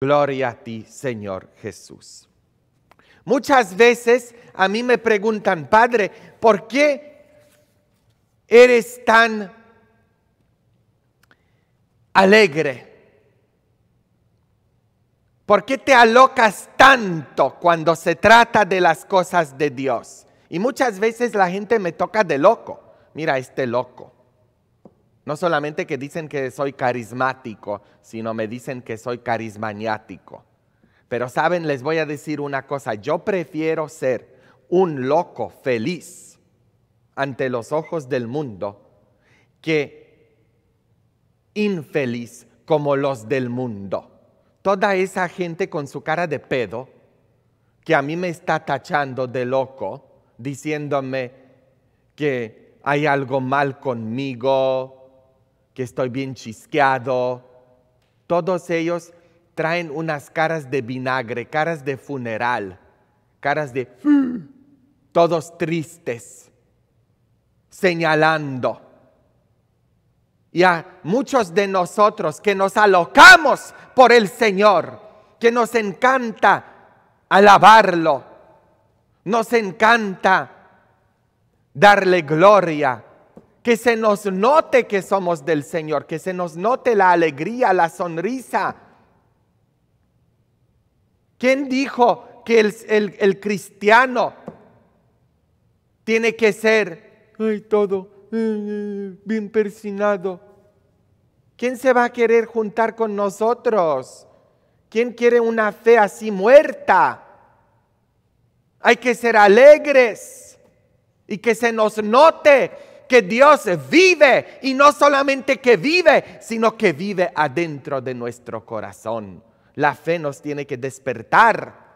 Gloria a ti, Señor Jesús. Muchas veces a mí me preguntan, Padre, ¿por qué eres tan alegre? ¿Por qué te alocas tanto cuando se trata de las cosas de Dios? Y muchas veces la gente me toca de loco. Mira, este loco. No solamente que dicen que soy carismático, sino me dicen que soy carismaniático. Pero saben, les voy a decir una cosa, yo prefiero ser un loco feliz ante los ojos del mundo que infeliz como los del mundo. Toda esa gente con su cara de pedo que a mí me está tachando de loco, diciéndome que hay algo mal conmigo, que estoy bien chisqueado. Todos ellos traen unas caras de vinagre, caras de funeral, caras de mm", todos tristes, señalando. Y a muchos de nosotros que nos alocamos por el Señor, que nos encanta alabarlo, nos encanta darle gloria, que se nos note que somos del Señor, que se nos note la alegría, la sonrisa. ¿Quién dijo que el, cristiano tiene que ser, todo, eh, eh, bien persinado? ¿Quién se va a querer juntar con nosotros? ¿Quién quiere una fe así muerta? Hay que ser alegres y que se nos note que Dios vive y no solamente que vive, sino que vive adentro de nuestro corazón. La fe nos tiene que despertar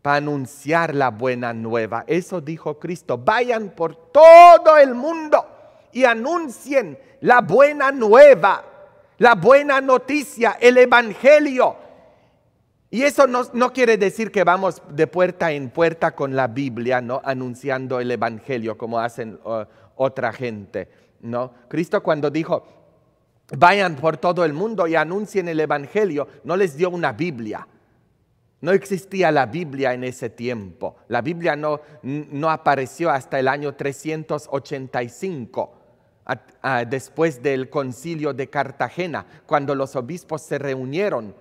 para anunciar la buena nueva. Eso dijo Cristo. Vayan por todo el mundo y anuncien la buena nueva, la buena noticia, el Evangelio y eso no, quiere decir que vamos de puerta en puerta con la Biblia, ¿no? Anunciando el Evangelio como hacen otra gente, ¿no? Cristo cuando dijo, vayan por todo el mundo y anuncien el Evangelio, no les dio una Biblia. No existía la Biblia en ese tiempo. La Biblia no, apareció hasta el año 385 después del concilio de Cartagena, cuando los obispos se reunieron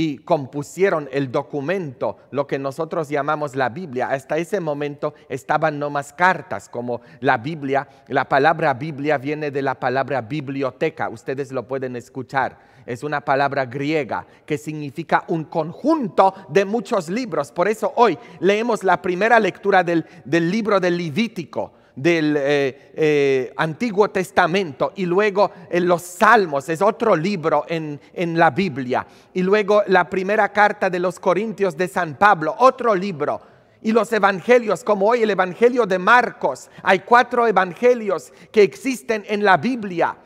y compusieron el documento, lo que nosotros llamamos la Biblia. Hasta ese momento estaban no más cartas como la Biblia. La palabra Biblia viene de la palabra biblioteca, ustedes lo pueden escuchar. Es una palabra griega que significa un conjunto de muchos libros. Por eso hoy leemos la primera lectura del, libro del Levítico del eh, eh, Antiguo Testamento y luego en eh, los Salmos, es otro libro en la Biblia. Y luego la primera carta de los Corintios de San Pablo, otro libro y los evangelios, como hoy el Evangelio de Marcos. Hay cuatro evangelios que existen en la Biblia,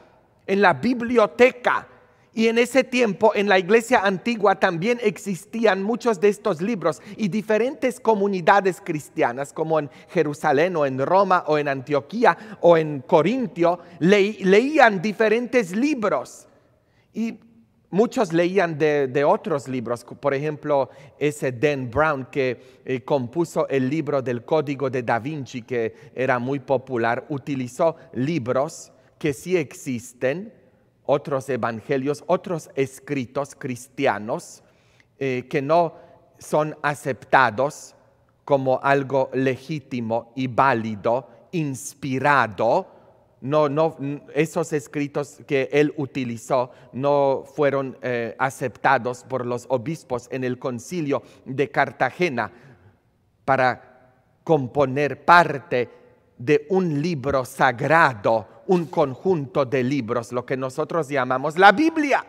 en la biblioteca y en ese tiempo, en la iglesia antigua también existían muchos de estos libros y diferentes comunidades cristianas, como en Jerusalén o en Roma o en Antioquía o en Corintio, leían diferentes libros. Y muchos leían de, otros libros, por ejemplo, ese Dan Brown que eh, compuso el libro del Código de Da Vinci, que era muy popular, utilizó libros que sí existen otros evangelios, otros escritos cristianos eh, que no son aceptados como algo legítimo y válido, inspirado. No, esos escritos que él utilizó no fueron eh, aceptados por los obispos en el concilio de Cartagena para componer parte de un libro sagrado, un conjunto de libros, lo que nosotros llamamos la Biblia.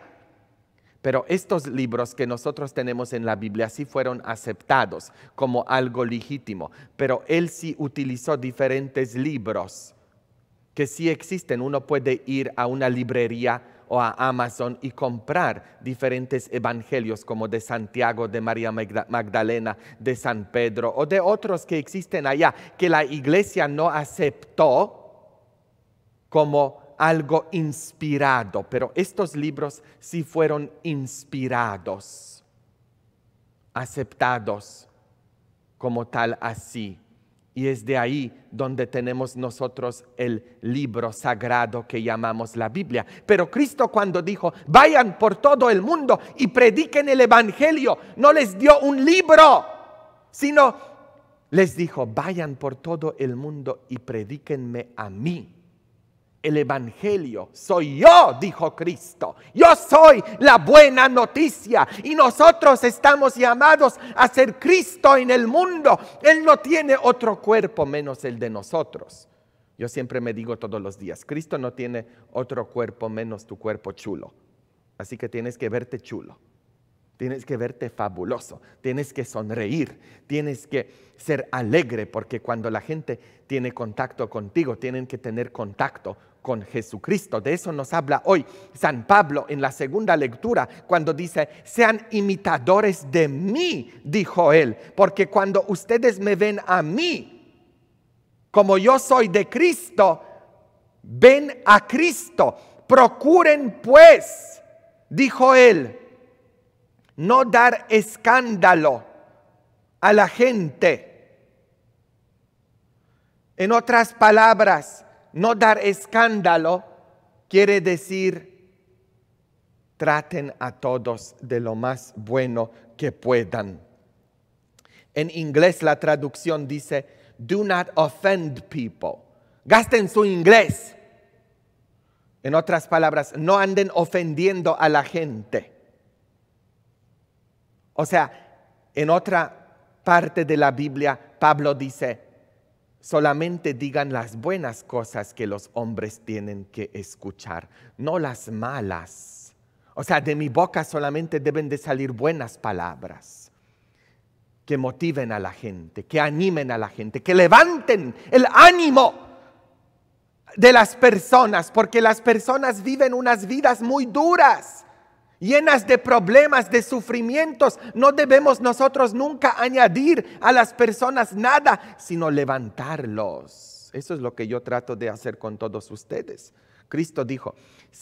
Pero estos libros que nosotros tenemos en la Biblia sí fueron aceptados como algo legítimo, pero él sí utilizó diferentes libros que sí existen. Uno puede ir a una librería o a Amazon y comprar diferentes evangelios como de Santiago, de María Magdalena, de San Pedro o de otros que existen allá, que la iglesia no aceptó como algo inspirado, pero estos libros sí fueron inspirados, aceptados como tal así y es de ahí donde tenemos nosotros el libro sagrado que llamamos la Biblia. Pero Cristo cuando dijo, vayan por todo el mundo y prediquen el Evangelio, no les dio un libro, sino les dijo, vayan por todo el mundo y predíquenme a mí el Evangelio. Soy yo, dijo Cristo. Yo soy la buena noticia y nosotros estamos llamados a ser Cristo en el mundo. Él no tiene otro cuerpo menos el de nosotros. Yo siempre me digo todos los días, Cristo no tiene otro cuerpo menos tu cuerpo chulo. Así que tienes que verte chulo. Tienes que verte fabuloso, tienes que sonreír, tienes que ser alegre, porque cuando la gente tiene contacto contigo, tienen que tener contacto con Jesucristo. De eso nos habla hoy San Pablo en la segunda lectura, cuando dice, sean imitadores de mí, dijo él, porque cuando ustedes me ven a mí, como yo soy de Cristo, ven a Cristo. Procuren pues, dijo él, no dar escándalo a la gente. En otras palabras, no dar escándalo, quiere decir traten a todos de lo más bueno que puedan. En inglés la traducción dice, do not offend people. Gasten su inglés. En otras palabras, no anden ofendiendo a la gente. O sea, en otra parte de la Biblia, Pablo dice, solamente digan las buenas cosas que los hombres tienen que escuchar, no las malas. O sea, de mi boca solamente deben de salir buenas palabras que motiven a la gente, que animen a la gente, que levanten el ánimo de las personas, porque las personas viven unas vidas muy duras llenas de problemas, de sufrimientos. No debemos nosotros nunca añadir a las personas nada, sino levantarlos. Eso es lo que yo trato de hacer con todos ustedes. Cristo dijo,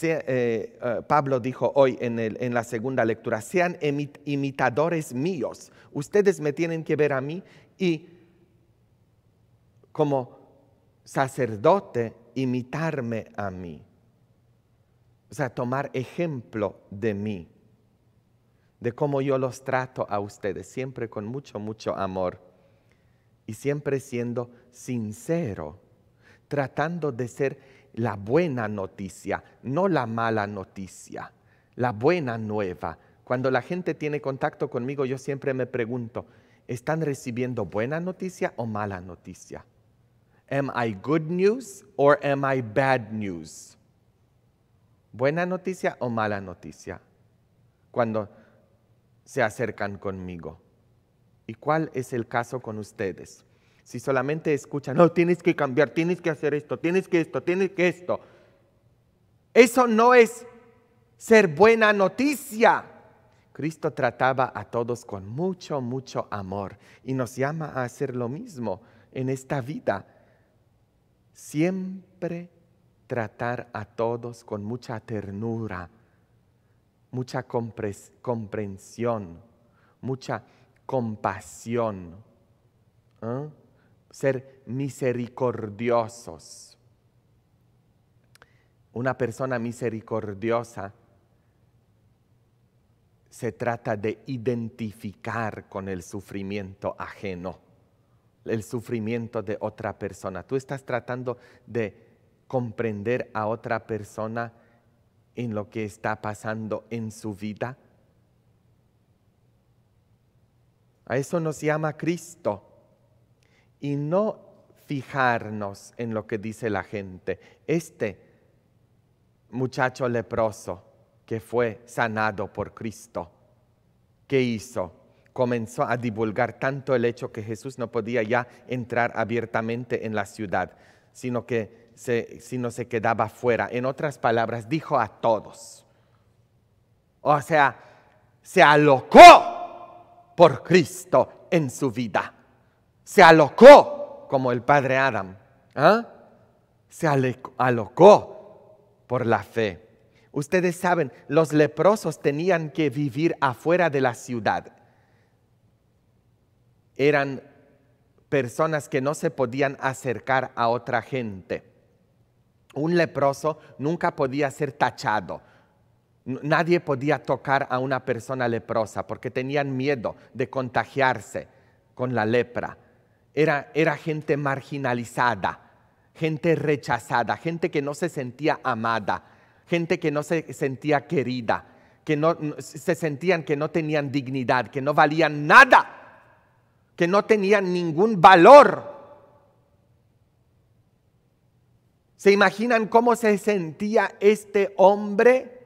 eh, eh, Pablo dijo hoy en, la segunda lectura, sean imitadores míos, ustedes me tienen que ver a mí y como sacerdote imitarme a mí. O sea, tomar ejemplo de mí, de cómo yo los trato a ustedes, siempre con mucho, mucho amor y siempre siendo sincero, tratando de ser la buena noticia, no la mala noticia, la buena nueva. Cuando la gente tiene contacto conmigo, yo siempre me pregunto, ¿están recibiendo buena noticia o mala noticia? Am I good news or am I bad news? buena noticia o mala noticia cuando se acercan conmigo. ¿Y cuál es el caso con ustedes? Si solamente escuchan, no, tienes que cambiar, tienes que hacer esto, tienes que esto, tienes que esto. Eso no es ser buena noticia. Cristo trataba a todos con mucho, mucho amor y nos llama a hacer lo mismo en esta vida. Siempre tratar a todos con mucha ternura, mucha comprensión, mucha compasión, ¿eh? ser misericordiosos. Una persona misericordiosa se trata de identificar con el sufrimiento ajeno, el sufrimiento de otra persona. Tú estás tratando de comprender a otra persona en lo que está pasando en su vida. A eso nos llama Cristo. Y no fijarnos en lo que dice la gente. Este muchacho leproso que fue sanado por Cristo, ¿qué hizo? Comenzó a divulgar tanto el hecho que Jesús no podía ya entrar abiertamente en la ciudad, sino que si no se quedaba fuera. En otras palabras, dijo a todos. O sea, se alocó por Cristo en su vida. Se alocó como el padre Adam. ¿ah? Se alocó por la fe. Ustedes saben, los leprosos tenían que vivir afuera de la ciudad. Eran personas que no se podían acercar a otra gente un leproso nunca podía ser tachado. Nadie podía tocar a una persona leprosa porque tenían miedo de contagiarse con la lepra. Era, gente marginalizada, gente rechazada, gente que no se sentía amada, gente que no se sentía querida, que no, se sentían que no tenían dignidad, que no valían nada, que no tenían ningún valor. ¿Se imaginan cómo se sentía este hombre?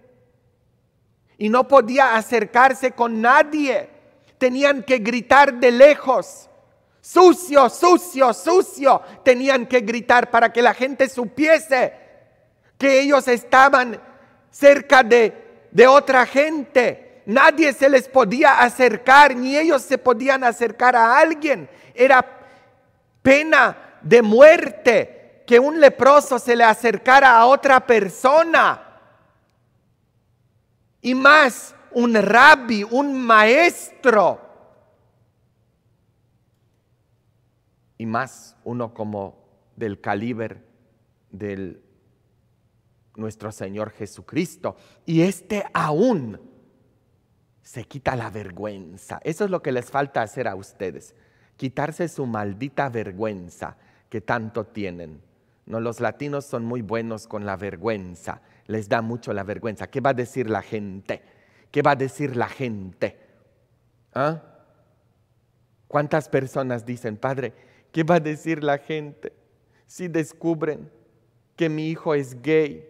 Y no podía acercarse con nadie. Tenían que gritar de lejos. Sucio, sucio, sucio. Tenían que gritar para que la gente supiese que ellos estaban cerca de, de otra gente. Nadie se les podía acercar, ni ellos se podían acercar a alguien. Era pena de muerte que un leproso se le acercara a otra persona. Y más, un rabbi, un maestro. Y más, uno como del calibre del nuestro Señor Jesucristo. Y este aún se quita la vergüenza. Eso es lo que les falta hacer a ustedes. Quitarse su maldita vergüenza que tanto tienen. No, los latinos son muy buenos con la vergüenza, les da mucho la vergüenza. ¿Qué va a decir la gente? ¿Qué va a decir la gente? ¿Ah? ¿Cuántas personas dicen, padre, qué va a decir la gente si descubren que mi hijo es gay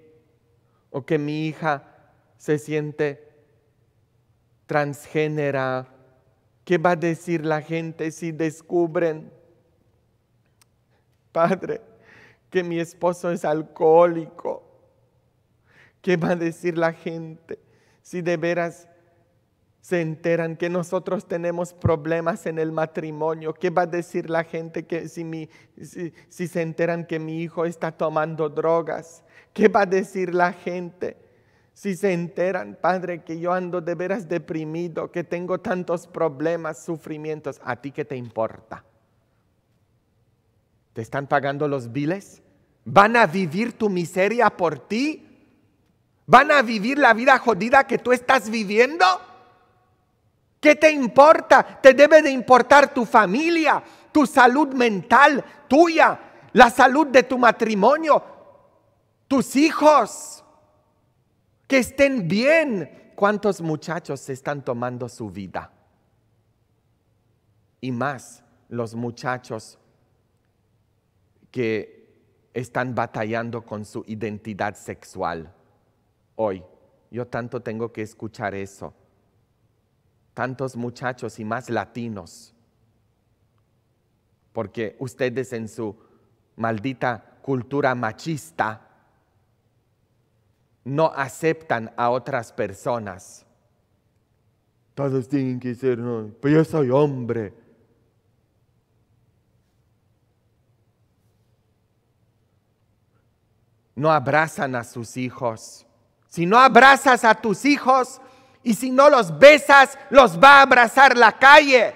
o que mi hija se siente transgénera? ¿Qué va a decir la gente si descubren, padre, que mi esposo es alcohólico. ¿Qué va a decir la gente si de veras se enteran que nosotros tenemos problemas en el matrimonio? ¿Qué va a decir la gente que si, si se enteran que mi hijo está tomando drogas? ¿Qué va a decir la gente? Si se enteran, Padre, que yo ando de veras deprimido, que tengo tantos problemas, sufrimientos, ¿a ti qué te importa? ¿Te están pagando los biles? ¿Van a vivir tu miseria por ti? ¿Van a vivir la vida jodida que tú estás viviendo? ¿Qué te importa? Te debe de importar tu familia, tu salud mental tuya, la salud de tu matrimonio, tus hijos, que estén bien. ¿Cuántos muchachos se están tomando su vida? Y más los muchachos que están batallando con su identidad sexual hoy. Yo tanto tengo que escuchar eso. Tantos muchachos y más latinos. Porque ustedes en su maldita cultura machista no aceptan a otras personas. Todos tienen que ser, pero yo soy hombre. no abrazan a sus hijos. Si no abrazas a tus hijos y si no los besas, los va a abrazar la calle.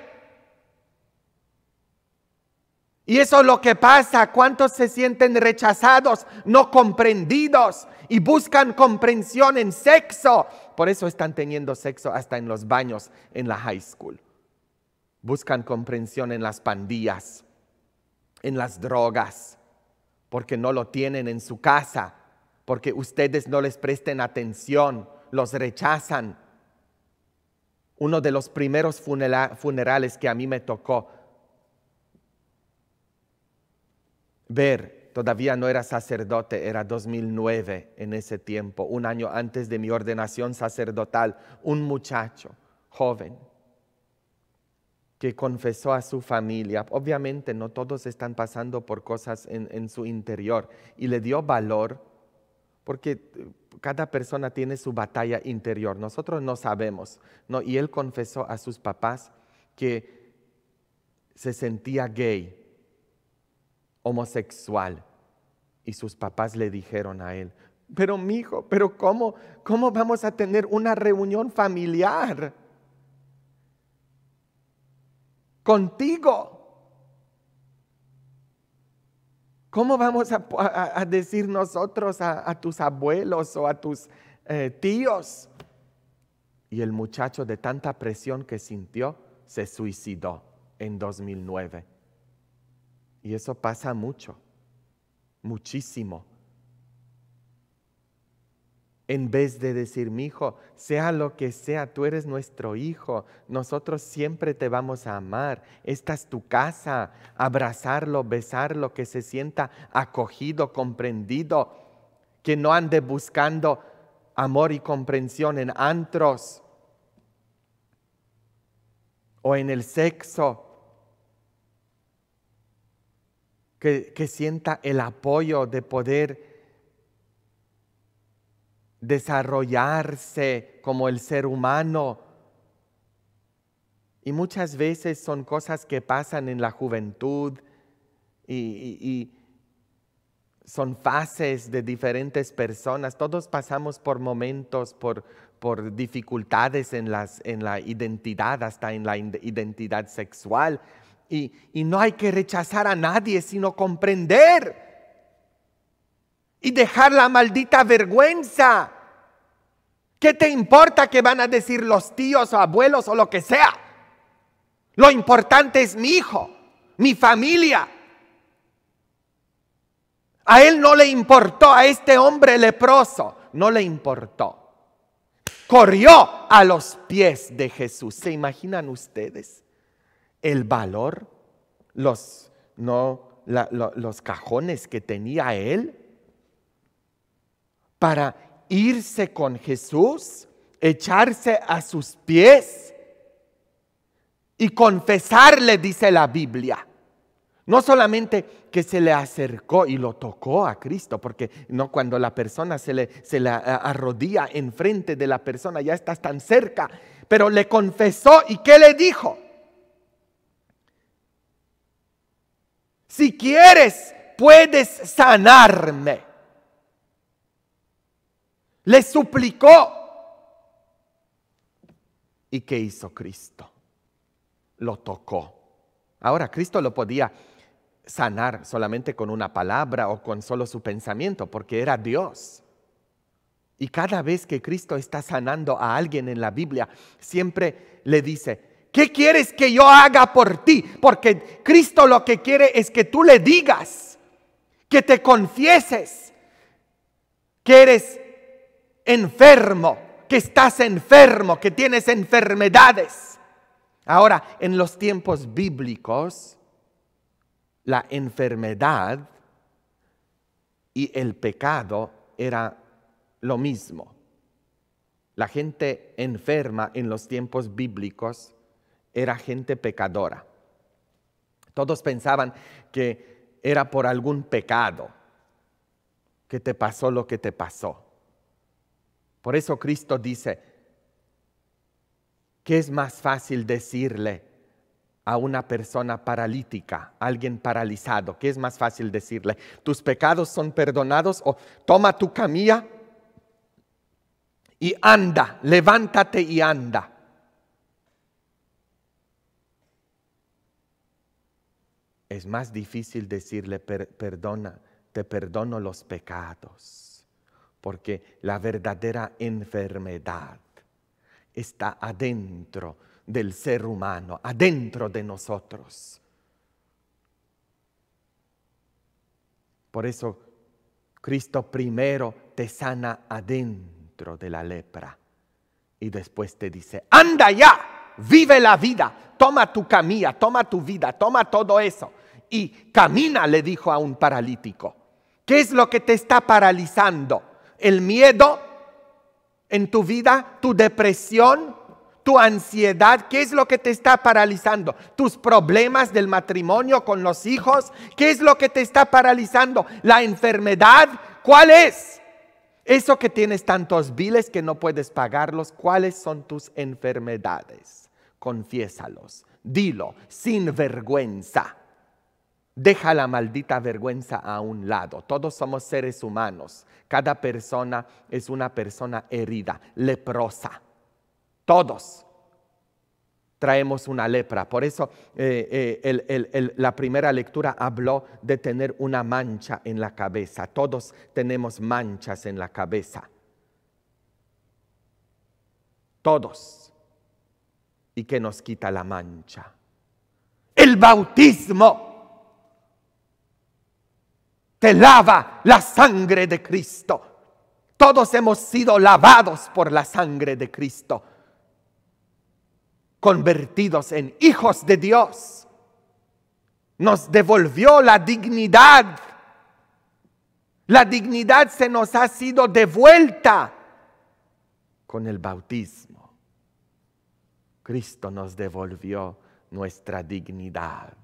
Y eso es lo que pasa. ¿Cuántos se sienten rechazados, no comprendidos y buscan comprensión en sexo? Por eso están teniendo sexo hasta en los baños en la high school. Buscan comprensión en las pandillas, en las drogas, porque no lo tienen en su casa, porque ustedes no les presten atención, los rechazan. Uno de los primeros funerales que a mí me tocó ver, todavía no era sacerdote, era 2009 en ese tiempo, un año antes de mi ordenación sacerdotal, un muchacho joven que confesó a su familia. Obviamente no todos están pasando por cosas en, su interior y le dio valor porque eh, cada persona tiene su batalla interior. Nosotros no sabemos, ¿no? Y él confesó a sus papás que se sentía gay, homosexual. Y sus papás le dijeron a él, pero mi hijo, pero cómo, cómo vamos a tener una reunión familiar? contigo. ¿Cómo vamos a, decir nosotros a, tus abuelos o a tus eh, tíos? Y el muchacho de tanta presión que sintió se suicidó en 2009. Y eso pasa mucho, muchísimo. En vez de decir, mi hijo, sea lo que sea, tú eres nuestro hijo, nosotros siempre te vamos a amar, esta es tu casa, abrazarlo, besarlo, que se sienta acogido, comprendido, que no ande buscando amor y comprensión en antros o en el sexo, que, que sienta el apoyo de poder desarrollarse como el ser humano. Y muchas veces son cosas que pasan en la juventud y, son fases de diferentes personas. Todos pasamos por momentos, por, por dificultades en, las, en, la identidad, hasta en la identidad sexual. Y, y no hay que rechazar a nadie, sino comprender y dejar la maldita vergüenza. ¿Qué te importa que van a decir los tíos o abuelos o lo que sea? Lo importante es mi hijo, mi familia. A él no le importó, a este hombre leproso, no le importó. Corrió a los pies de Jesús. ¿Se imaginan ustedes el valor, los, no, los cajones que tenía él? para irse con Jesús, echarse a sus pies y confesarle, dice la Biblia. No solamente que se le acercó y lo tocó a Cristo, porque no cuando la persona se le, se en arrodilla enfrente de la persona, ya estás tan cerca, pero le confesó y ¿qué le dijo? Si quieres, puedes sanarme. Le suplicó. ¿Y qué hizo Cristo? Lo tocó. Ahora, Cristo lo podía sanar solamente con una palabra o con solo su pensamiento, porque era Dios. Y cada vez que Cristo está sanando a alguien en la Biblia, siempre le dice, ¿qué quieres que yo haga por ti? Porque Cristo lo que quiere es que tú le digas, que te confieses, que eres enfermo, que estás enfermo, que tienes enfermedades. Ahora, en los tiempos bíblicos, la enfermedad y el pecado era lo mismo. La gente enferma en los tiempos bíblicos era gente pecadora. Todos pensaban que era por algún pecado que te pasó lo que te pasó. Por eso Cristo dice ¿qué es más fácil decirle a una persona paralítica, alguien paralizado, qué es más fácil decirle, tus pecados son perdonados o toma tu camilla y anda, levántate y anda. Es más difícil decirle, perdona, te perdono los pecados porque la verdadera enfermedad está adentro del ser humano, adentro de nosotros. Por eso Cristo primero te sana adentro de la lepra y después te dice, anda ya, vive la vida, toma tu camilla, toma tu vida, toma todo eso y camina, le dijo a un paralítico. ¿Qué es lo que te está paralizando? el miedo en tu vida, tu depresión, tu ansiedad, qué es lo que te está paralizando, tus problemas del matrimonio con los hijos, qué es lo que te está paralizando, la enfermedad, cuál es. Eso que tienes tantos biles que no puedes pagarlos, ¿cuáles son tus enfermedades? Confiésalos, dilo, sin vergüenza. Deja la maldita vergüenza a un lado. Todos somos seres humanos. Cada persona es una persona herida, leprosa. Todos traemos una lepra. Por eso eh, eh, la primera lectura habló de tener una mancha en la cabeza. Todos tenemos manchas en la cabeza. Todos. ¿Y qué nos quita la mancha? El bautismo te lava la sangre de Cristo. Todos hemos sido lavados por la sangre de Cristo, convertidos en hijos de Dios. Nos devolvió la dignidad. La dignidad se nos ha sido devuelta con el bautismo. Cristo nos devolvió nuestra dignidad.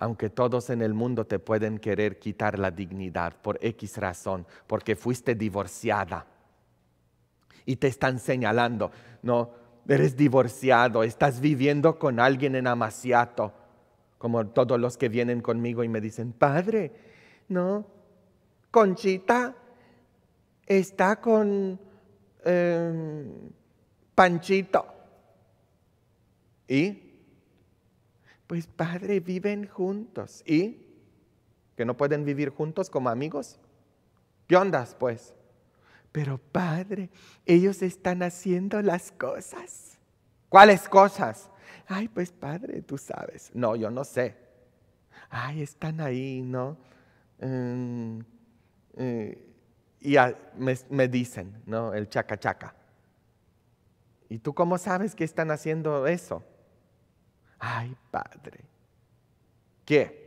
aunque todos en el mundo te pueden querer quitar la dignidad por X razón, porque fuiste divorciada. Y te están señalando, no, eres divorciado, estás viviendo con alguien en Amaciato, como todos los que vienen conmigo y me dicen, padre, no, Conchita está con em, Panchito. ¿Y? Pues padre, viven juntos. ¿Y? ¿Que no pueden vivir juntos como amigos? ¿Qué ondas, pues? Pero padre, ellos están haciendo las cosas. ¿Cuáles cosas? Ay, pues padre, tú sabes. No, yo no sé. Ay, están ahí, ¿no? Mm, eh, y me, me, dicen, ¿no? El chaca chaca. ¿Y tú cómo sabes que están haciendo eso? ay Padre, ¿qué?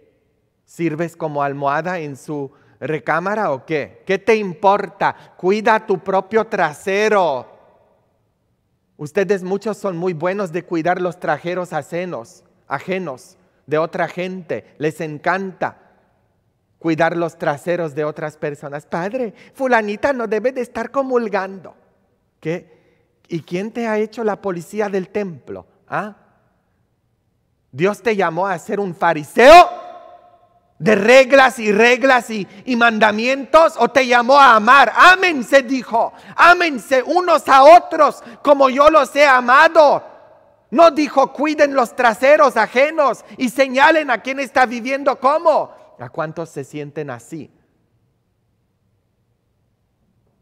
¿Sirves como almohada en su recámara o qué? ¿Qué te importa? Cuida tu propio trasero. Ustedes muchos son muy buenos de cuidar los trajeros ajenos, ajenos de otra gente. Les encanta cuidar los traseros de otras personas. Padre, fulanita no debe de estar comulgando. ¿Qué? ¿Y quién te ha hecho la policía del templo? ¿Ah? Dios te llamó a ser un fariseo de reglas y reglas y, mandamientos o te llamó a amar. Ámense, dijo. Ámense unos a otros como yo los he amado. No dijo cuiden los traseros ajenos y señalen a quién está viviendo cómo. ¿A cuántos se sienten así?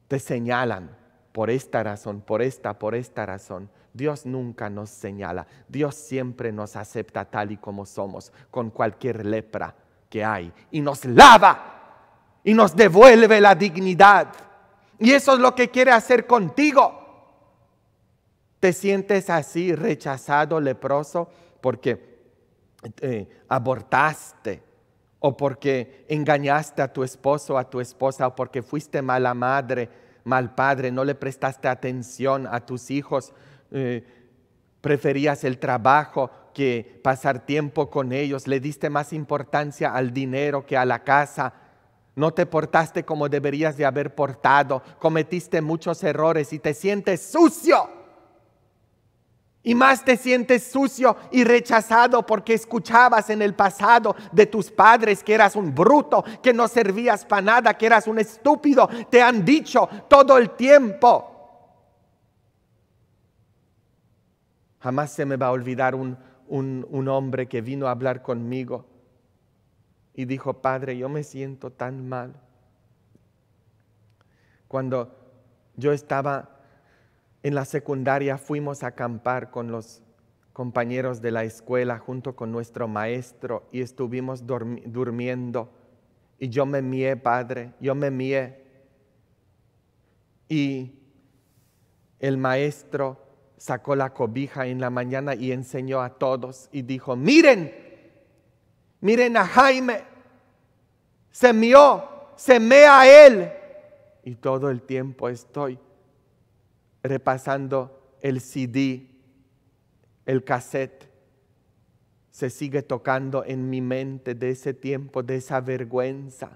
Te señalan por esta razón, por esta, por esta razón. Dios nunca nos señala, Dios siempre nos acepta tal y como somos, con cualquier lepra que hay, y nos lava y nos devuelve la dignidad. Y eso es lo que quiere hacer contigo. Te sientes así, rechazado, leproso, porque eh, abortaste, o porque engañaste a tu esposo, a tu esposa, o porque fuiste mala madre, mal padre, no le prestaste atención a tus hijos, eh, preferías el trabajo que pasar tiempo con ellos, le diste más importancia al dinero que a la casa, no te portaste como deberías de haber portado, cometiste muchos errores y te sientes sucio. Y más te sientes sucio y rechazado porque escuchabas en el pasado de tus padres que eras un bruto, que no servías para nada, que eras un estúpido. Te han dicho todo el tiempo. Jamás se me va a olvidar un, un, hombre que vino a hablar conmigo y dijo, Padre, yo me siento tan mal. Cuando yo estaba en la secundaria fuimos a acampar con los compañeros de la escuela junto con nuestro maestro y estuvimos durmiendo. Y yo me mié, padre, yo me mié. Y el maestro sacó la cobija en la mañana y enseñó a todos y dijo, miren, miren a Jaime, semió, seme a él. Y todo el tiempo estoy repasando el CD, el cassette. Se sigue tocando en mi mente de ese tiempo, de esa vergüenza.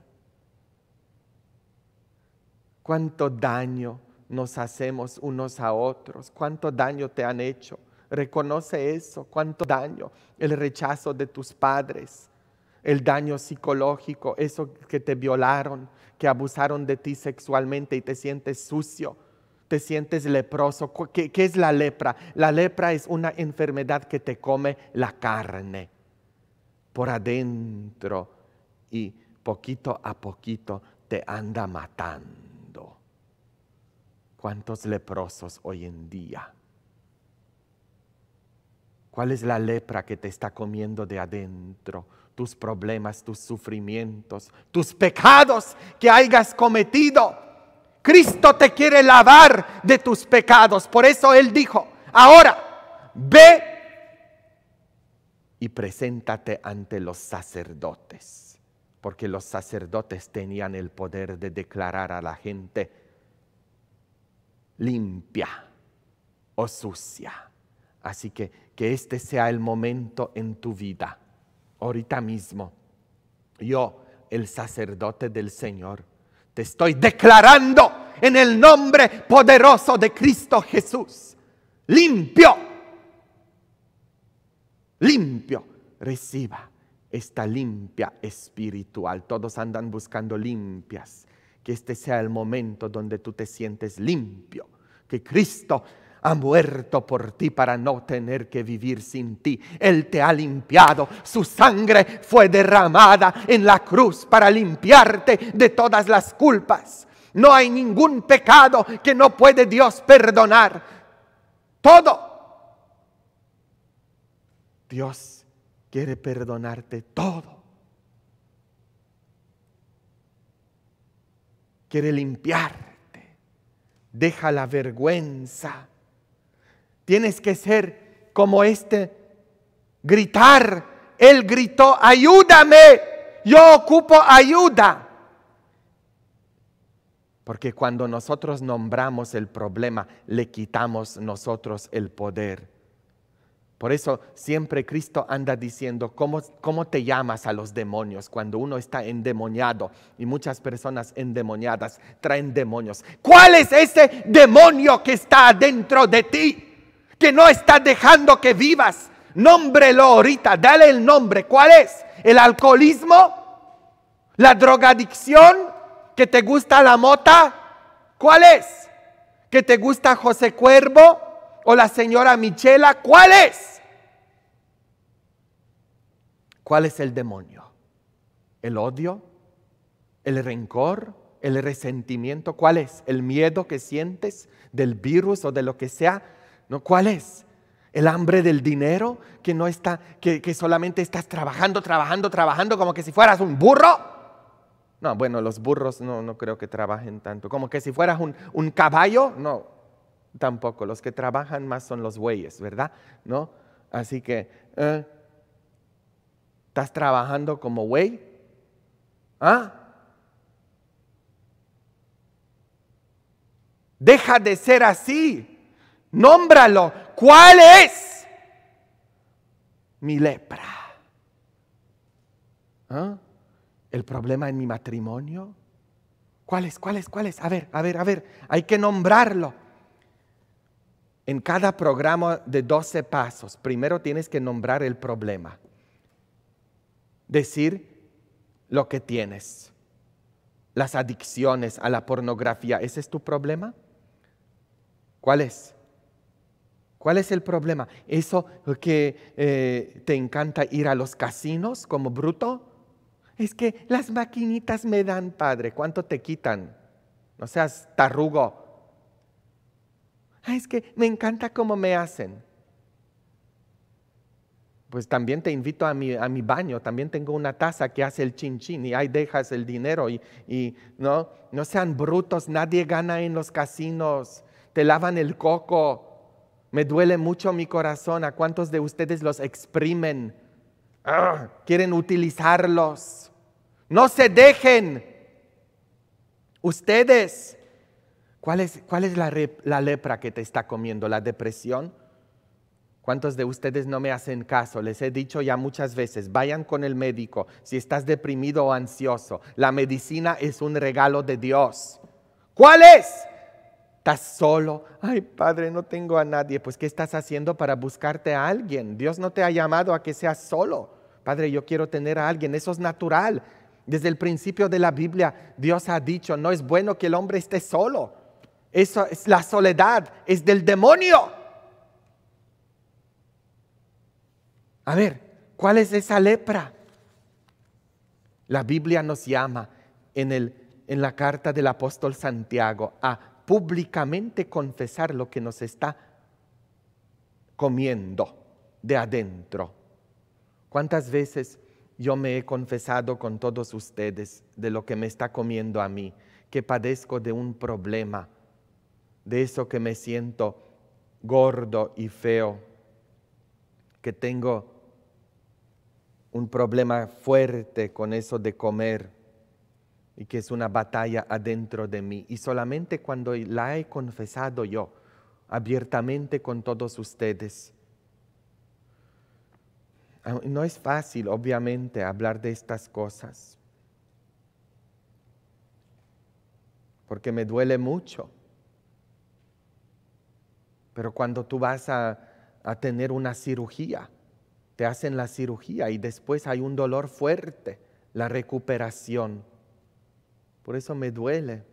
Cuánto daño nos hacemos unos a otros, cuánto daño te han hecho. Reconoce eso, cuánto daño, el rechazo de tus padres, el daño psicológico, eso que te violaron, que abusaron de ti sexualmente y te sientes sucio, te sientes leproso. ¿Qué, es la lepra? La lepra es una enfermedad que te come la carne por adentro y poquito a poquito te anda matando. ¿Cuántos leprosos hoy en día? ¿Cuál es la lepra que te está comiendo de adentro? Tus problemas, tus sufrimientos, tus pecados que hayas cometido. Cristo te quiere lavar de tus pecados. Por eso Él dijo, ahora ve y preséntate ante los sacerdotes. Porque los sacerdotes tenían el poder de declarar a la gente, limpia o sucia. Así que que este sea el momento en tu vida, ahorita mismo. Yo, el sacerdote del Señor, te estoy declarando en el nombre poderoso de Cristo Jesús, limpio, limpio, reciba esta limpia espiritual. Todos andan buscando limpias que este sea el momento donde tú te sientes limpio, que Cristo ha muerto por ti para no tener que vivir sin ti. Él te ha limpiado. Su sangre fue derramada en la cruz para limpiarte de todas las culpas. No hay ningún pecado que no puede Dios perdonar. Todo. Dios quiere perdonarte todo. quiere limpiarte. Deja la vergüenza. Tienes que ser como este, gritar. Él gritó, ayúdame, yo ocupo ayuda. Porque cuando nosotros nombramos el problema, le quitamos nosotros el poder por eso siempre Cristo anda diciendo, ¿cómo, ¿cómo, te llamas a los demonios cuando uno está endemoniado? Y muchas personas endemoniadas traen demonios. ¿Cuál es ese demonio que está adentro de ti? Que no está dejando que vivas. Nómbrelo ahorita, dale el nombre. ¿Cuál es? ¿El alcoholismo? ¿La drogadicción? ¿Que te gusta la mota? ¿Cuál es? ¿Que te gusta José Cuervo? o la señora Michela, ¿cuál es? ¿Cuál es el demonio? ¿El odio? ¿El rencor? ¿El resentimiento? ¿Cuál es? ¿El miedo que sientes del virus o de lo que sea? ¿No? ¿Cuál es? El hambre del dinero que no está, que, solamente estás trabajando, trabajando, trabajando como que si fueras un burro. No, bueno, los burros no, no creo que trabajen tanto. Como que si fueras un, caballo, no, tampoco. Los que trabajan más son los bueyes, ¿verdad? ¿No? Así que, eh, ¿Estás trabajando como güey? ¿Ah? Deja de ser así. Nómbralo. ¿Cuál es mi lepra? ¿Ah? ¿El problema en mi matrimonio? ¿Cuál es? ¿Cuál es? ¿Cuál es? A ver, a ver, a ver. Hay que nombrarlo. En cada programa de 12 pasos, primero tienes que nombrar el problema decir lo que tienes. Las adicciones a la pornografía, ¿ese es tu problema? ¿Cuál es? ¿Cuál es el problema? ¿Eso que eh, te encanta ir a los casinos como bruto? Es que las maquinitas me dan, padre. ¿Cuánto te quitan? No seas tarrugo. Ah, es que me encanta cómo me hacen pues también te invito a mi, baño, también tengo una taza que hace el chin chin y ahí dejas el dinero y, no, no sean brutos, nadie gana en los casinos, te lavan el coco, me duele mucho mi corazón, ¿a cuántos de ustedes los exprimen? ¡Ah! Quieren utilizarlos, no se dejen. Ustedes, ¿cuál es, cuál es la, la lepra que te está comiendo? ¿La depresión? ¿Cuántos de ustedes no me hacen caso? Les he dicho ya muchas veces, vayan con el médico si estás deprimido o ansioso. La medicina es un regalo de Dios. ¿Cuál es? Estás solo. Ay, padre, no tengo a nadie. Pues, ¿qué estás haciendo para buscarte a alguien? Dios no te ha llamado a que seas solo. Padre, yo quiero tener a alguien. Eso es natural. Desde el principio de la Biblia, Dios ha dicho, no es bueno que el hombre esté solo. Eso es la soledad, es del demonio. A ver, ¿cuál es esa lepra? La Biblia nos llama en, en la carta del apóstol Santiago a públicamente confesar lo que nos está comiendo de adentro. ¿Cuántas veces yo me he confesado con todos ustedes de lo que me está comiendo a mí, que padezco de un problema, de eso que me siento gordo y feo, que tengo un problema fuerte con eso de comer y que es una batalla adentro de mí. Y solamente cuando la he confesado yo abiertamente con todos ustedes, no es fácil, obviamente, hablar de estas cosas, porque me duele mucho. Pero cuando tú vas a, a tener una cirugía, te hacen la cirugía y después hay un dolor fuerte, la recuperación. Por eso me duele,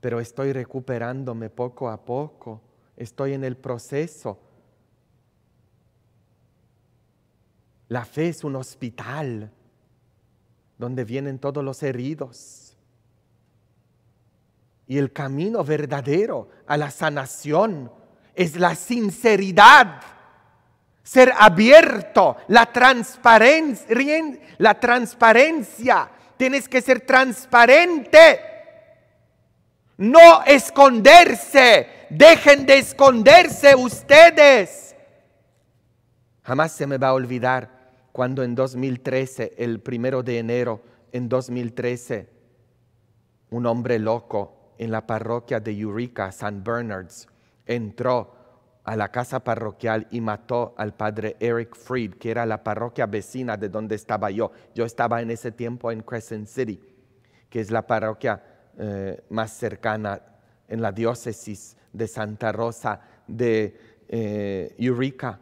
pero estoy recuperándome poco a poco, estoy en el proceso. La fe es un hospital donde vienen todos los heridos. Y el camino verdadero a la sanación es la sinceridad ser abierto, la transparencia, tienes que ser transparente, no esconderse, dejen de esconderse ustedes. Jamás se me va a olvidar cuando en 2013, el primero de enero en 2013, un hombre loco en la parroquia de Eureka, San Bernards, entró a la casa parroquial y mató al padre Eric Fried, que era la parroquia vecina de donde estaba yo. Yo estaba en ese tiempo en Crescent City, que es la parroquia eh, más cercana en la diócesis de Santa Rosa de eh, Eureka,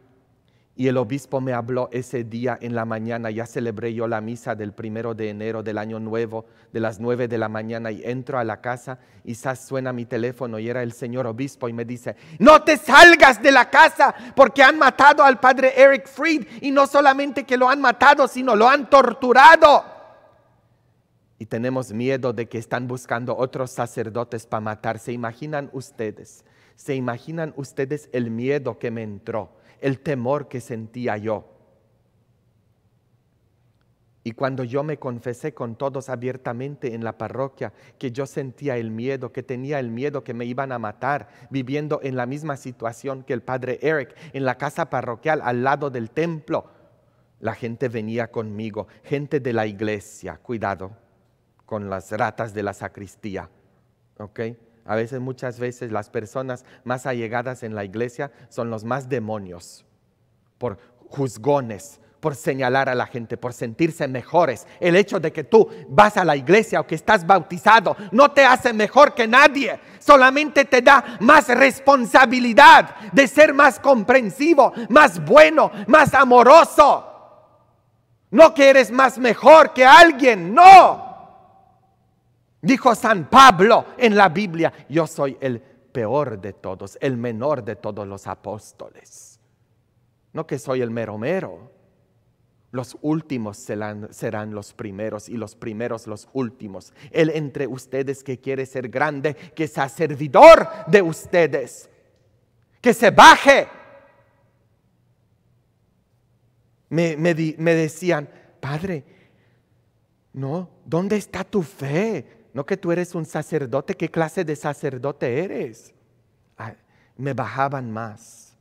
y el obispo me habló ese día en la mañana, ya celebré yo la misa del primero de enero del año nuevo, de las nueve de la mañana, y entro a la casa y suena mi teléfono y era el señor obispo y me dice, no te salgas de la casa porque han matado al padre Eric Freed y no solamente que lo han matado, sino lo han torturado. Y tenemos miedo de que están buscando otros sacerdotes para matar. ¿Se imaginan ustedes? ¿Se imaginan ustedes el miedo que me entró? el temor que sentía yo. Y cuando yo me confesé con todos abiertamente en la parroquia que yo sentía el miedo, que tenía el miedo que me iban a matar, viviendo en la misma situación que el padre Eric, en la casa parroquial al lado del templo, la gente venía conmigo, gente de la iglesia, cuidado con las ratas de la sacristía, ¿ok? A veces, muchas veces, las personas más allegadas en la iglesia son los más demonios, por juzgones, por señalar a la gente, por sentirse mejores. El hecho de que tú vas a la iglesia o que estás bautizado no te hace mejor que nadie, solamente te da más responsabilidad de ser más comprensivo, más bueno, más amoroso. No que eres más mejor que alguien, no. Dijo San Pablo en la Biblia, yo soy el peor de todos, el menor de todos los apóstoles. No que soy el mero mero. Los últimos serán, los primeros y los primeros los últimos. El entre ustedes que quiere ser grande, que sea servidor de ustedes, que se baje. Me, me decían, Padre, no, ¿dónde está tu fe? no que tú eres un sacerdote, ¿qué clase de sacerdote eres? Ah, me bajaban más.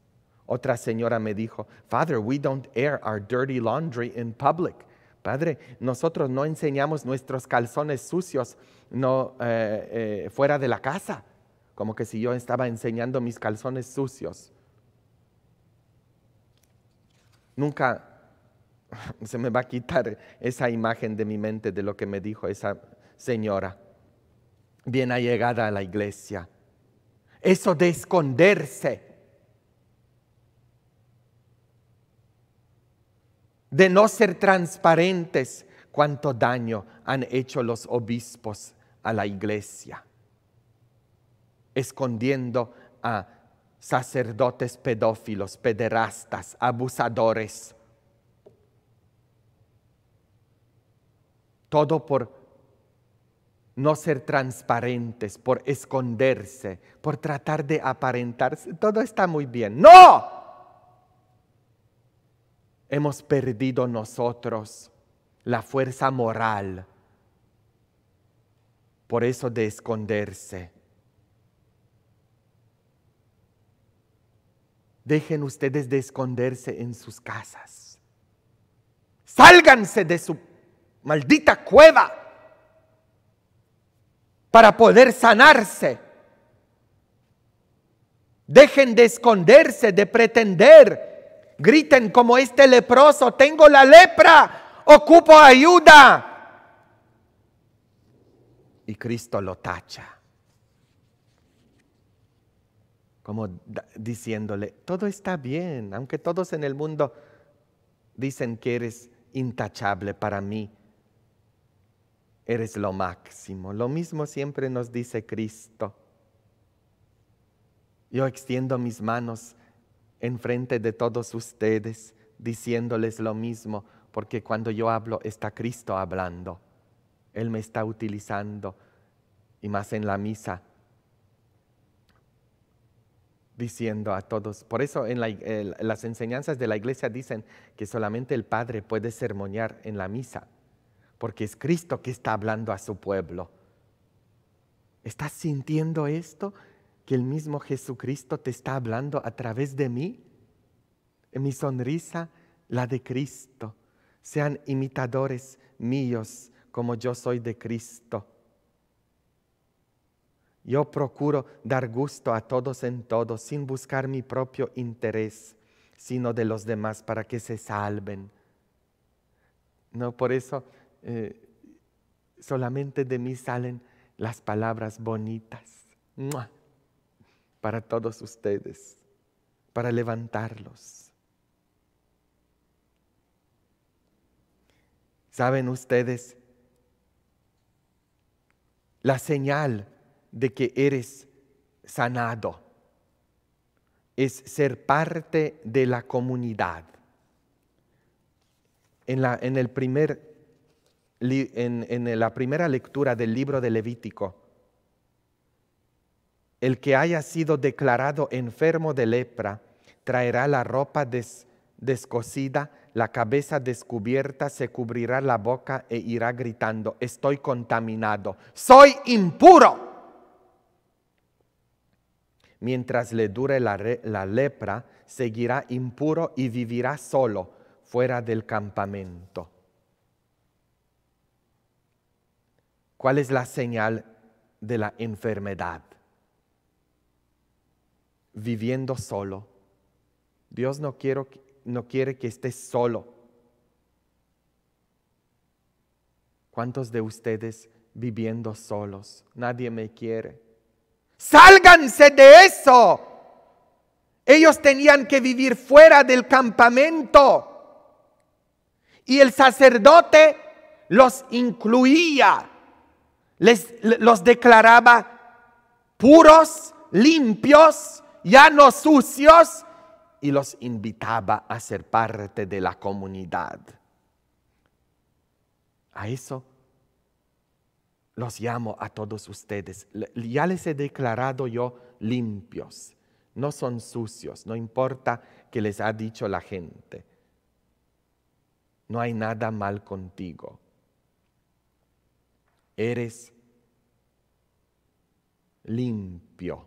Otra señora me dijo, Father, we don't air our dirty laundry in public. Padre, nosotros no enseñamos nuestros calzones sucios eh, eh, fuera de la casa, como que si yo estaba enseñando mis calzones sucios. Nunca se me va a quitar esa imagen de mi mente de lo que me dijo esa señora, bien allegada a la iglesia. Eso de esconderse, de no ser transparentes cuánto daño han hecho los obispos a la iglesia, escondiendo a sacerdotes pedófilos, pederastas, abusadores. Todo por no ser transparentes, por esconderse, por tratar de aparentarse. Todo está muy bien. No. Hemos perdido nosotros la fuerza moral por eso de esconderse. Dejen ustedes de esconderse en sus casas. Sálganse de su maldita cueva para poder sanarse. Dejen de esconderse, de pretender. Griten como este leproso, tengo la lepra, ocupo ayuda. Y Cristo lo tacha. Como diciéndole, todo está bien, aunque todos en el mundo dicen que eres intachable para mí, eres lo máximo. Lo mismo siempre nos dice Cristo. Yo extiendo mis manos en frente de todos ustedes diciéndoles lo mismo, porque cuando yo hablo está Cristo hablando. Él me está utilizando y más en la misa diciendo a todos. Por eso en las enseñanzas de la iglesia dicen que solamente el Padre puede sermonear en la misa porque es Cristo que está hablando a su pueblo. ¿Estás sintiendo esto? Que el mismo Jesucristo te está hablando a través de mí. En Mi sonrisa, la de Cristo. Sean imitadores míos como yo soy de Cristo. Yo procuro dar gusto a todos en todo, sin buscar mi propio interés, sino de los demás para que se salven. No, por eso eh, solamente de mí salen las palabras bonitas para todos ustedes, para levantarlos. ¿Saben ustedes la señal de que eres sanado? Es ser parte de la comunidad. En, la, en el primer en, la primera lectura del libro de Levítico, el que haya sido declarado enfermo de lepra traerá la ropa descosida, la cabeza descubierta, se cubrirá la boca e irá gritando, estoy contaminado, soy impuro. Mientras le dure la lepra, seguirá impuro y vivirá solo fuera del campamento. ¿Cuál es la señal de la enfermedad? Viviendo solo. Dios no, quiere que estés solo. ¿Cuántos de ustedes viviendo solos? Nadie me quiere. Sálganse de eso. Ellos tenían que vivir fuera del campamento. Y el sacerdote los incluía les, los declaraba puros, limpios, ya no sucios, y los invitaba a ser parte de la comunidad. A eso los llamo a todos ustedes. Ya les he declarado yo limpios, no son sucios, no importa que les ha dicho la gente. No hay nada mal contigo eres limpio.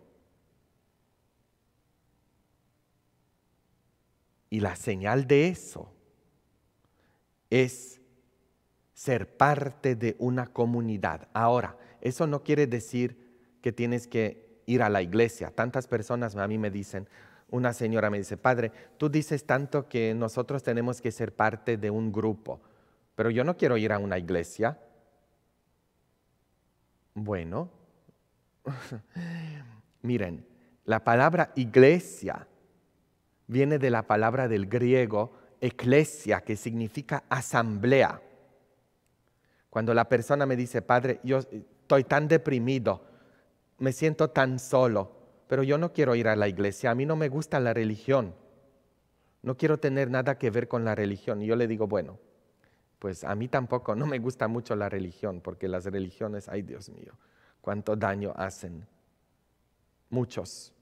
Y la señal de eso es ser parte de una comunidad. Ahora, eso no quiere decir que tienes que ir a la iglesia. Tantas personas a mí me dicen, una señora me dice, padre, tú dices tanto que nosotros tenemos que ser parte de un grupo, pero yo no quiero ir a una iglesia. Bueno, miren, la palabra iglesia viene de la palabra del griego eclesia, que significa asamblea. Cuando la persona me dice, Padre, yo estoy tan deprimido, me siento tan solo, pero yo no quiero ir a la iglesia, a mí no me gusta la religión, no quiero tener nada que ver con la religión. Y yo le digo, bueno, pues a mí tampoco no me gusta mucho la religión, porque las religiones, ay Dios mío, cuánto daño hacen. Muchos.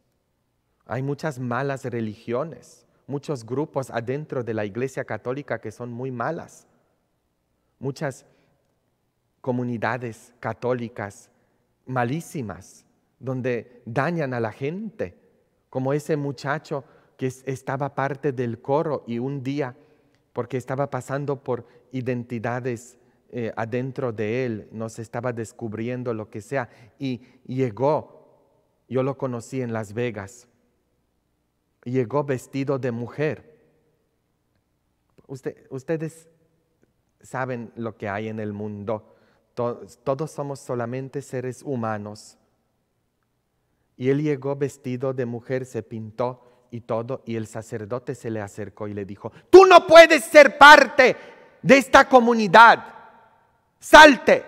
Hay muchas malas religiones, muchos grupos adentro de la Iglesia Católica que son muy malas, muchas comunidades católicas malísimas, donde dañan a la gente, como ese muchacho que estaba parte del coro y un día, porque estaba pasando por identidades eh, adentro de él, nos estaba descubriendo lo que sea. Y llegó, yo lo conocí en Las Vegas, llegó vestido de mujer. ustedes saben lo que hay en el mundo. todos somos solamente seres humanos. Y él llegó vestido de mujer, se pintó y todo, y el sacerdote se le acercó y le dijo, tú no puedes ser parte de esta comunidad, salte.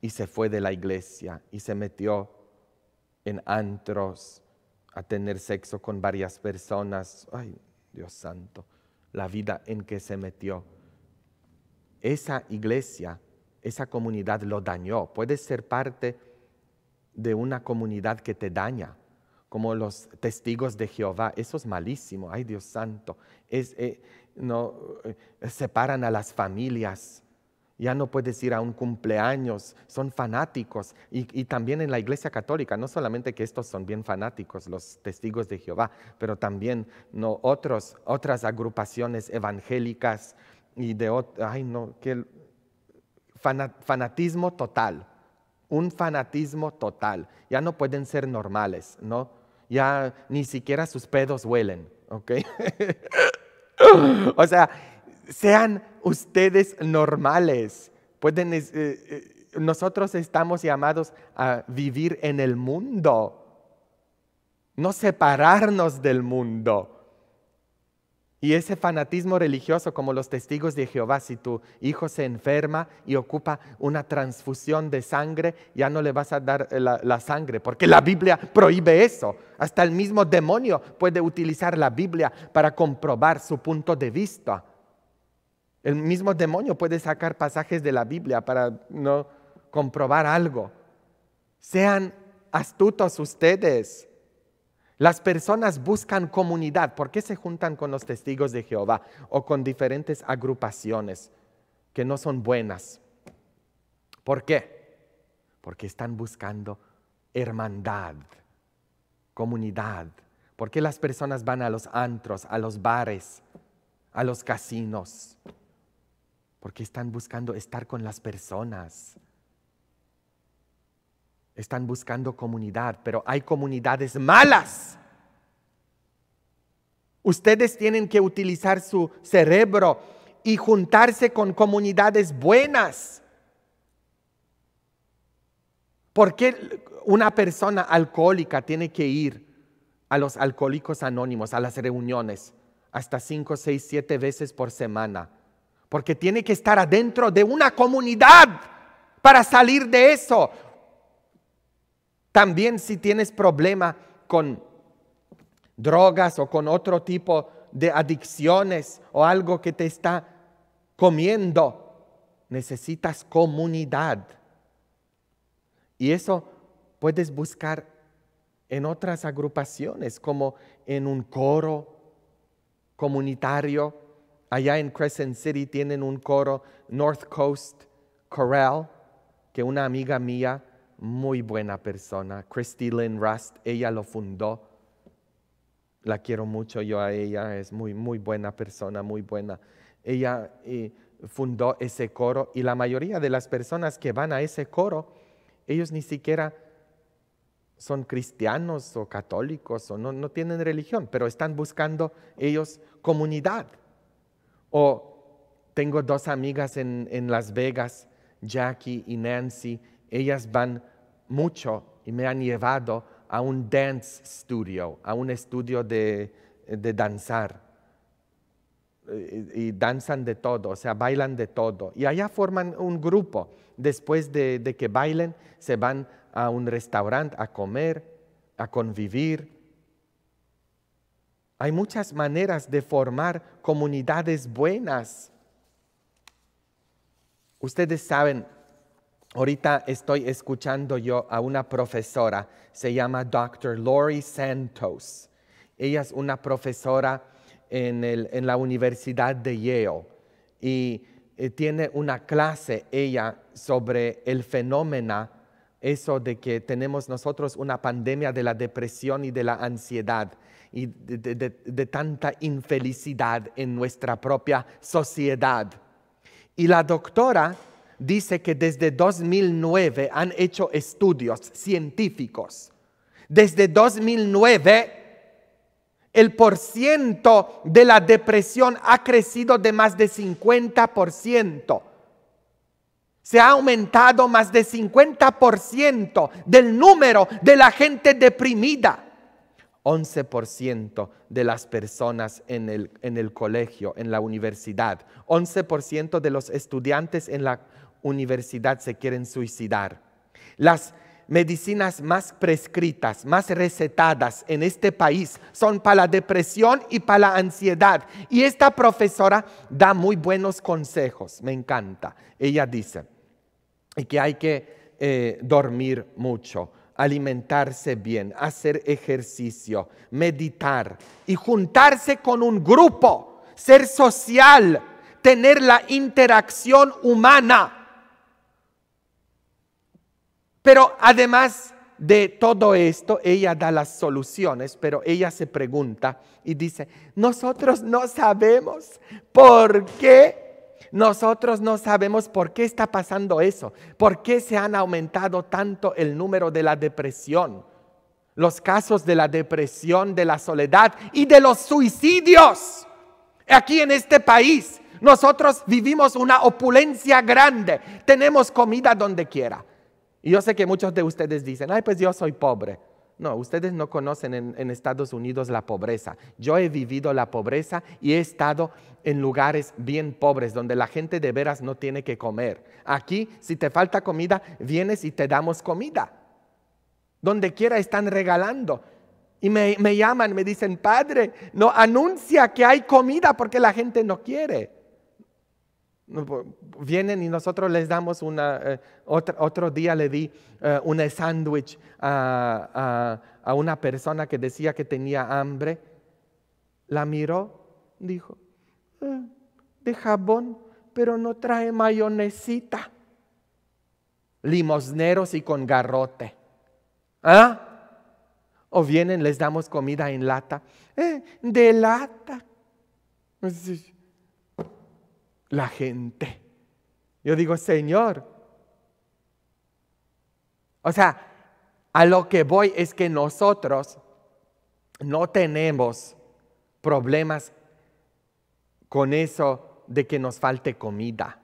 Y se fue de la iglesia y se metió en antros a tener sexo con varias personas. Ay, Dios santo, la vida en que se metió. Esa iglesia, esa comunidad lo dañó. Puedes ser parte de una comunidad que te daña, como los testigos de Jehová. Eso es malísimo, ay Dios santo. Es, eh, no, eh, separan a las familias. Ya no puedes ir a un cumpleaños, son fanáticos. Y, y, también en la Iglesia Católica, no solamente que estos son bien fanáticos, los testigos de Jehová, pero también no, otros, otras agrupaciones evangélicas y de ay no, que fanatismo total, un fanatismo total. Ya no pueden ser normales, ¿no? Ya ni siquiera sus pedos huelen, ¿ok? o sea, sean ustedes normales. Pueden, eh, eh, nosotros estamos llamados a vivir en el mundo, no separarnos del mundo. Y ese fanatismo religioso como los testigos de Jehová, si tu hijo se enferma y ocupa una transfusión de sangre, ya no le vas a dar eh, la, sangre, porque la Biblia prohíbe eso. Hasta el mismo demonio puede utilizar la Biblia para comprobar su punto de vista. El mismo demonio puede sacar pasajes de la Biblia para no comprobar algo. Sean astutos ustedes. Las personas buscan comunidad. ¿Por qué se juntan con los testigos de Jehová o con diferentes agrupaciones que no son buenas? ¿Por qué? Porque están buscando hermandad, comunidad. ¿Por qué las personas van a los antros, a los bares, a los casinos? Porque están buscando estar con las personas están buscando comunidad, pero hay comunidades malas. Ustedes tienen que utilizar su cerebro y juntarse con comunidades buenas. ¿Por qué una persona alcohólica tiene que ir a los alcohólicos anónimos, a las reuniones, hasta 5, 6, 7 veces por semana? Porque tiene que estar adentro de una comunidad para salir de eso. También si tienes problema con drogas o con otro tipo de adicciones o algo que te está comiendo, necesitas comunidad. Y eso puedes buscar en otras agrupaciones, como en un coro comunitario. Allá en Crescent City tienen un coro North Coast Chorale, que una amiga mía muy buena persona. Christy Lynn Rust, ella lo fundó. La quiero mucho yo a ella, es muy, muy buena persona, muy buena. Ella eh, fundó ese coro y la mayoría de las personas que van a ese coro, ellos ni siquiera son cristianos o católicos o no, tienen religión, pero están buscando ellos comunidad. O tengo dos amigas en Las Vegas, Jackie y Nancy, ellas van mucho y me han llevado a un dance studio, a un estudio de, de danzar. Y, danzan de todo, o sea, bailan de todo. Y allá forman un grupo. Después de, de que bailen, se van a un restaurante a comer, a convivir. Hay muchas maneras de formar comunidades buenas. Ustedes saben, Ahorita estoy escuchando yo a una profesora, se llama Dr. Lori Santos. Ella es una profesora en, la Universidad de Yale y eh, tiene una clase ella sobre el fenómeno, eso de que tenemos nosotros una pandemia de la depresión y de la ansiedad y de tanta infelicidad en nuestra propia sociedad. Y la doctora dice que desde 2009 han hecho estudios científicos. Desde 2009 el porciento de la depresión ha crecido de más de 50%. Se ha aumentado más de 50% del número de la gente deprimida. 11% de las personas en el, en el, colegio, en la universidad, 11% de los estudiantes en la universidad se quieren suicidar. Las medicinas más prescritas, más recetadas en este país son para la depresión y para la ansiedad. Y esta profesora da muy buenos consejos, me encanta. Ella dice que hay que eh, dormir mucho, alimentarse bien, hacer ejercicio, meditar y juntarse con un grupo, ser social, tener la interacción humana pero además de todo esto, ella da las soluciones, pero ella se pregunta y dice, nosotros no sabemos por qué nosotros no sabemos por qué está pasando eso, por qué se han aumentado tanto el número de la depresión, los casos de la depresión, de la soledad y de los suicidios aquí en este país. Nosotros vivimos una opulencia grande, tenemos comida donde quiera, y yo sé que muchos de ustedes dicen, ay, pues yo soy pobre. No, ustedes no conocen en, Estados Unidos la pobreza. Yo he vivido la pobreza y he estado en lugares bien pobres donde la gente de veras no tiene que comer. Aquí, si te falta comida, vienes y te damos comida. Donde quiera están regalando. Y me, me llaman, me dicen, padre, no anuncia que hay comida porque la gente no quiere. Vienen y nosotros les damos una, eh, otro, día le di eh, un sándwich a, a, a una persona que decía que tenía hambre. La miró, dijo, ah, de jabón, pero no trae mayonesita. Limosneros y con garrote. ¿Ah? O vienen, les damos comida en lata. Eh, de lata la gente. Yo digo, Señor, o sea, a lo que voy es que nosotros no tenemos problemas con eso de que nos falte comida.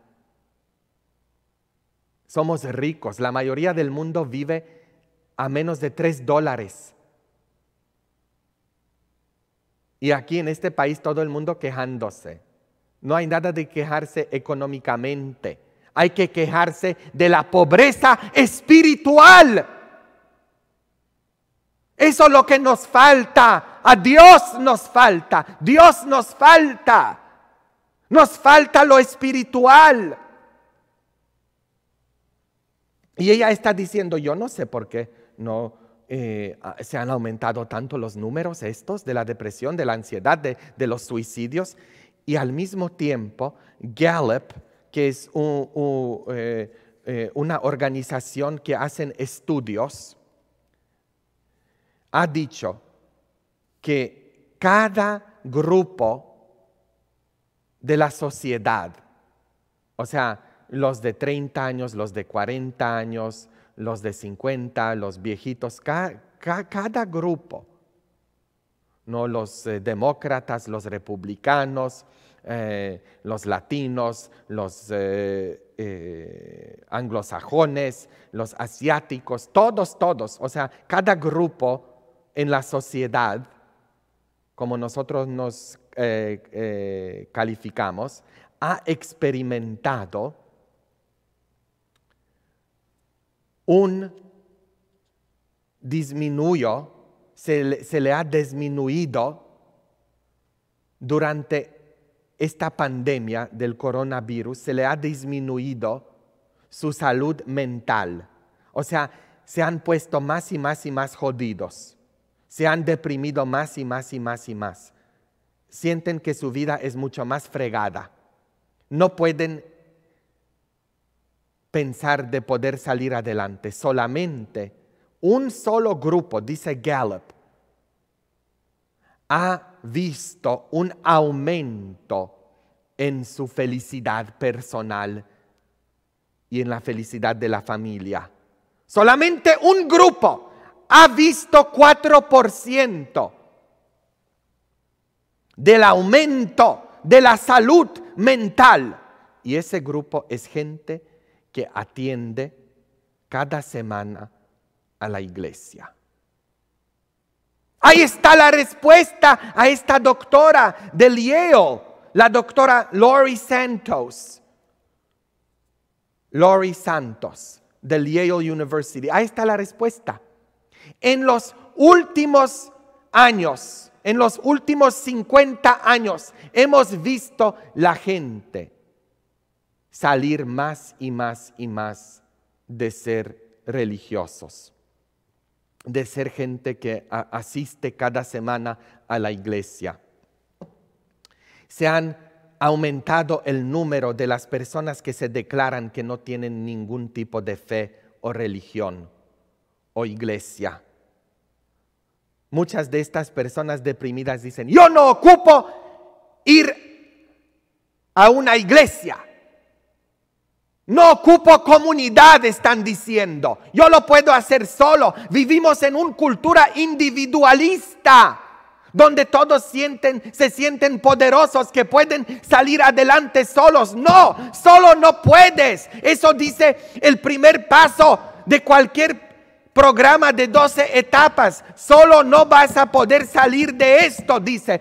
Somos ricos. La mayoría del mundo vive a menos de tres dólares. Y aquí en este país todo el mundo quejándose. No hay nada de quejarse económicamente. Hay que quejarse de la pobreza espiritual. Eso es lo que nos falta. A Dios nos falta. Dios nos falta. Nos falta lo espiritual. Y ella está diciendo, yo no sé por qué no eh, ah, se han aumentado tanto los números estos de la depresión, de la ansiedad, de los suicidios y al mismo tiempo Gallup, que es eh, eh, una organización que hacen estudios, ha dicho que cada grupo de la sociedad, o sea, los de 30 años, los de 40 años, los de 50, los viejitos, cada grupo ¿no? los eh, demócratas, los republicanos, eh, los latinos, los eh, anglosajones, los asiáticos, todos, todos, o sea, cada grupo en la sociedad, como nosotros nos calificamos, ha experimentado un disminuyo se, le ha disminuido durante esta pandemia del coronavirus, se le ha disminuido su salud mental. O sea, se han puesto más y más y más jodidos. Se han deprimido más y más y más y más. Sienten que su vida es mucho más fregada. No pueden pensar de poder salir adelante. Solamente un solo grupo, dice Gallup, ha visto un aumento en su felicidad personal y en la felicidad de la familia. Solamente un grupo ha visto 4% del aumento de la salud mental. Y ese grupo es gente que atiende cada semana a la iglesia. Ahí está la respuesta a esta doctora del Yale, la doctora Lori Santos. Lori Santos, del Yale University. Ahí está la respuesta. En los últimos años, en los últimos 50 años, hemos visto la gente salir más y más y más de ser religiosos de ser gente que asiste cada semana a la iglesia. Se han aumentado el número de las personas que se declaran que no tienen ningún tipo de fe o religión o iglesia. Muchas de estas personas deprimidas dicen, yo no ocupo ir a una iglesia. No ocupo comunidad, están diciendo. Yo lo puedo hacer solo. Vivimos en una cultura individualista donde todos sienten, se sienten poderosos que pueden salir adelante solos. No, solo no puedes. Eso dice el primer paso de cualquier programa de 12 etapas. Solo no vas a poder salir de esto, dice.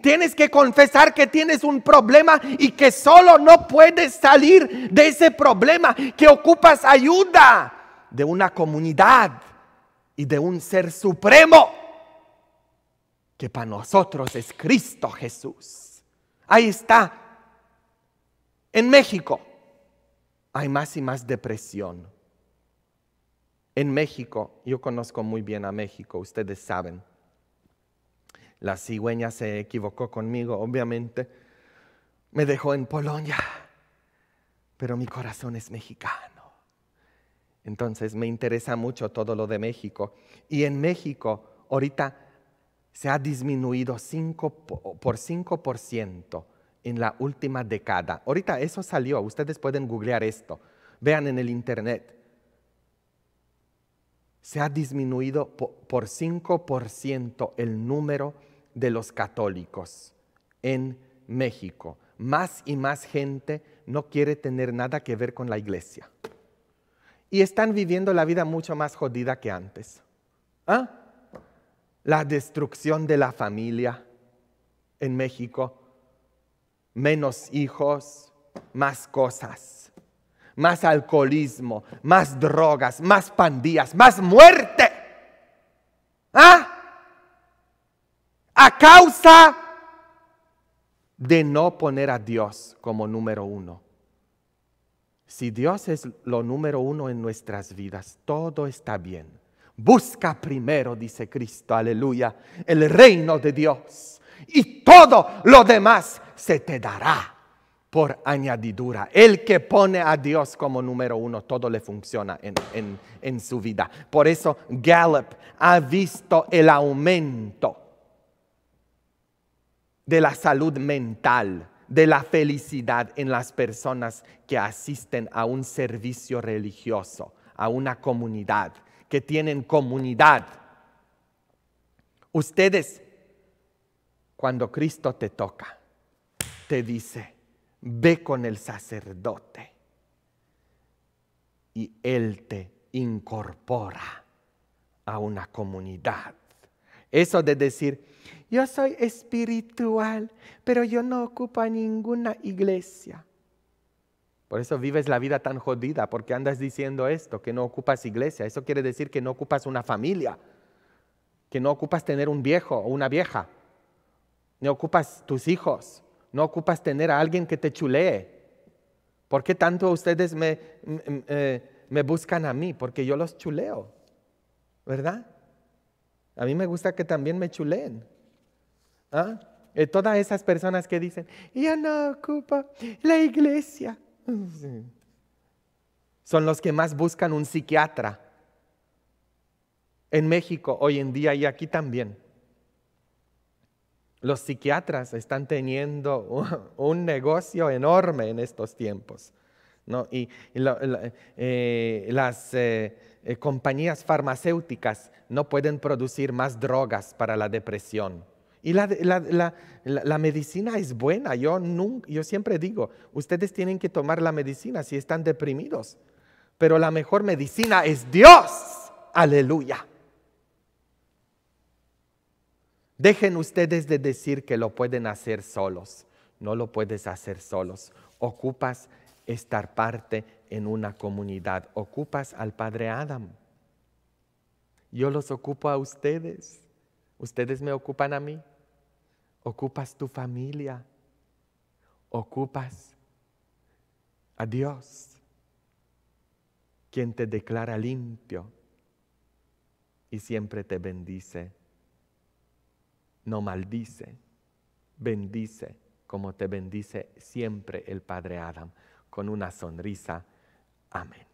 Tienes que confesar que tienes un problema y que solo no puedes salir de ese problema, que ocupas ayuda de una comunidad y de un ser supremo, que para nosotros es Cristo Jesús. Ahí está. En México hay más y más depresión en México, yo conozco muy bien a México, ustedes saben. La cigüeña se equivocó conmigo, obviamente. Me dejó en Polonia, pero mi corazón es mexicano. Entonces me interesa mucho todo lo de México. Y en México, ahorita se ha disminuido cinco, por 5% en la última década. Ahorita eso salió, ustedes pueden googlear esto, vean en el Internet se ha disminuido por 5% el número de los católicos en México. Más y más gente no quiere tener nada que ver con la iglesia. Y están viviendo la vida mucho más jodida que antes. ¿Ah? La destrucción de la familia en México. Menos hijos, más cosas más alcoholismo, más drogas, más pandillas, más muerte. ¿Ah? A causa de no poner a Dios como número uno. Si Dios es lo número uno en nuestras vidas, todo está bien. Busca primero, dice Cristo, aleluya, el reino de Dios y todo lo demás se te dará por añadidura. El que pone a Dios como número uno, todo le funciona en, su vida. Por eso Gallup ha visto el aumento de la salud mental, de la felicidad en las personas que asisten a un servicio religioso, a una comunidad, que tienen comunidad. Ustedes, cuando Cristo te toca, te dice, ve con el sacerdote y él te incorpora a una comunidad. Eso de decir, yo soy espiritual, pero yo no ocupo ninguna iglesia. Por eso vives la vida tan jodida, porque andas diciendo esto, que no ocupas iglesia. Eso quiere decir que no ocupas una familia, que no ocupas tener un viejo o una vieja, no ocupas tus hijos, no ocupas tener a alguien que te chulee. ¿Por qué tanto ustedes eh, me, buscan a mí? Porque yo los chuleo, ¿verdad? A mí me gusta que también me chuleen. ¿ah? Eh, todas esas personas que dicen, ya no ocupa la iglesia. Son los que más buscan un psiquiatra en México hoy en día y aquí también. Los psiquiatras están teniendo un, negocio enorme en estos tiempos. ¿no? Y, eh, las eh, eh, compañías farmacéuticas no pueden producir más drogas para la depresión. Y la, medicina es buena. Yo, nunca, yo siempre digo, ustedes tienen que tomar la medicina si están deprimidos. Pero la mejor medicina es Dios. Aleluya. Dejen ustedes de decir que lo pueden hacer solos. No lo puedes hacer solos. Ocupas estar parte en una comunidad. Ocupas al Padre Adam. Yo los ocupo a ustedes. Ustedes me ocupan a mí. Ocupas tu familia. Ocupas a Dios, quien te declara limpio y siempre te bendice no maldice, bendice como te bendice siempre el Padre Adam, con una sonrisa. Amén.